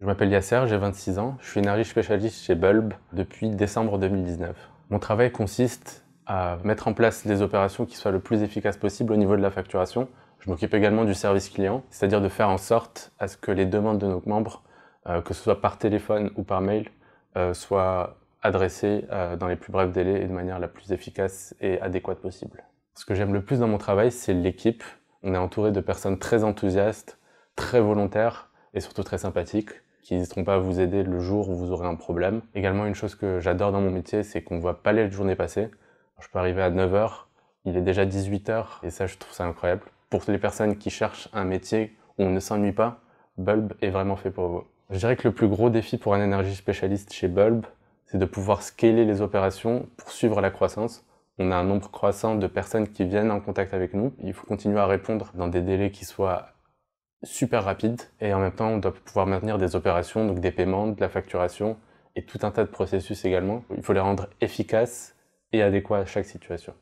Je m'appelle Yasser, j'ai 26 ans, je suis énergie spécialiste chez Bulb depuis décembre 2019. Mon travail consiste à mettre en place des opérations qui soient le plus efficaces possible au niveau de la facturation. Je m'occupe également du service client, c'est-à-dire de faire en sorte à ce que les demandes de nos membres, euh, que ce soit par téléphone ou par mail, euh, soient adressées euh, dans les plus brefs délais et de manière la plus efficace et adéquate possible. Ce que j'aime le plus dans mon travail, c'est l'équipe. On est entouré de personnes très enthousiastes, très volontaires, et surtout très sympathiques qui n'hésiteront pas à vous aider le jour où vous aurez un problème. Également, une chose que j'adore dans mon métier, c'est qu'on ne voit pas les journées passer. Je peux arriver à 9h, il est déjà 18h, et ça, je trouve ça incroyable. Pour les personnes qui cherchent un métier où on ne s'ennuie pas, Bulb est vraiment fait pour vous. Je dirais que le plus gros défi pour un énergie spécialiste chez Bulb, c'est de pouvoir scaler les opérations pour suivre la croissance. On a un nombre croissant de personnes qui viennent en contact avec nous. Il faut continuer à répondre dans des délais qui soient super rapide et en même temps on doit pouvoir maintenir des opérations, donc des paiements, de la facturation et tout un tas de processus également. Il faut les rendre efficaces et adéquats à chaque situation.